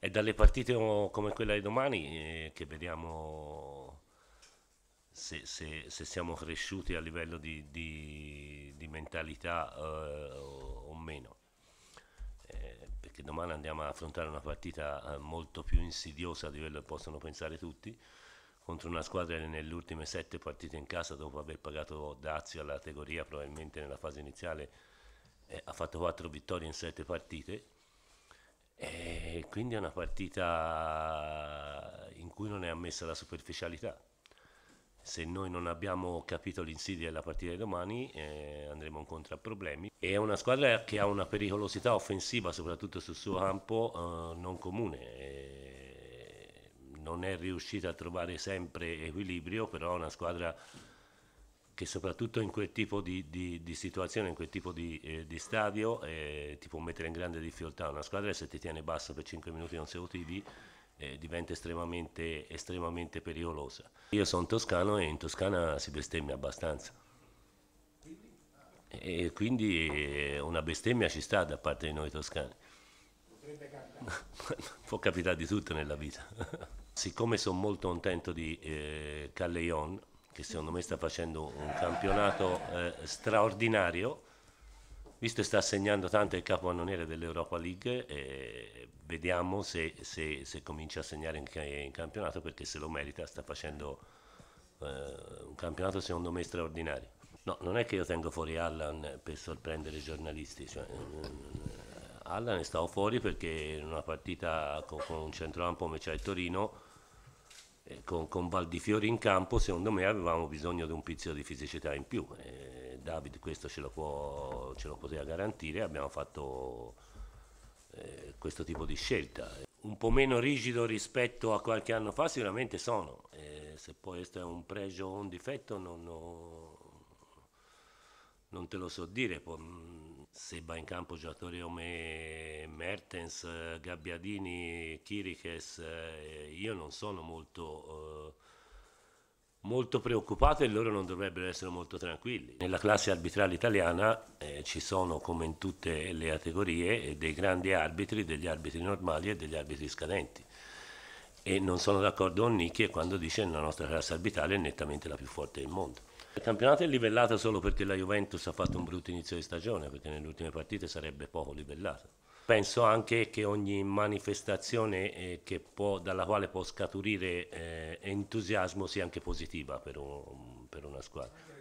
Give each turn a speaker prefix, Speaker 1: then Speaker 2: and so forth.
Speaker 1: È dalle partite oh, come quella di domani eh, che vediamo se, se, se siamo cresciuti a livello di, di, di mentalità eh, o, meno. Eh, perché domani andiamo ad affrontare una partita eh, molto più insidiosa a livello che possono pensare tutti contro una squadra che nelle ultime sette partite in casa, dopo aver pagato Dazio alla categoria, probabilmente nella fase iniziale eh, ha fatto quattro vittorie in sette partite e eh, quindi è una partita in cui non è ammessa la superficialità. Se noi non abbiamo capito l'insidia della partita di domani eh, andremo incontro a problemi. È una squadra che ha una pericolosità offensiva, soprattutto sul suo campo, eh, non comune. Eh, non è riuscita a trovare sempre equilibrio, però è una squadra che soprattutto in quel tipo di, di, di situazione, in quel tipo di, eh, di stadio, eh, ti può mettere in grande difficoltà. Una squadra se ti tiene bassa per 5 minuti consecutivi eh, diventa estremamente, estremamente pericolosa. Io sono toscano e in Toscana si bestemmia abbastanza. E quindi eh, una bestemmia ci sta da parte di noi toscani. Può capitare di tutto nella vita. Siccome sono molto contento di eh, Callejon, che secondo me sta facendo un campionato eh, straordinario, visto che sta segnando tanto il capocannoniere dell'Europa League, eh, vediamo se, se, se, comincia a segnare in, in, campionato perché se lo merita sta facendo eh, un campionato secondo me straordinario. No, non è che io tengo fuori Allan per sorprendere i giornalisti, cioè, eh, Allan è stato fuori perché in una partita con, con un centrocampo come c'è il Torino eh, con, con Val in campo secondo me avevamo bisogno di un pizzico di fisicità in più. Eh, David questo ce lo, può, ce lo poteva garantire, abbiamo fatto eh, questo tipo di scelta. Un po' meno rigido rispetto a qualche anno fa sicuramente sono, eh, se poi questo è un pregio o un difetto non, ho, non te lo so dire. Po- se va in campo giocatori come Mertens, Gabbiadini, Chiriches, eh, io non sono molto, eh, molto, preoccupato e loro non dovrebbero essere molto tranquilli. Nella classe arbitrale italiana eh, ci sono, come in tutte le categorie, eh, dei grandi arbitri, degli arbitri normali e degli arbitri scadenti. E non sono d'accordo con Nicchi quando dice che la nostra classe arbitrale è nettamente la più forte del mondo. Il campionato è livellato solo perché la Juventus ha fatto un brutto inizio di stagione, perché nelle ultime partite sarebbe poco livellato. Penso anche che ogni manifestazione eh, che può, dalla quale può scaturire eh, entusiasmo sia anche positiva per, un, per una squadra.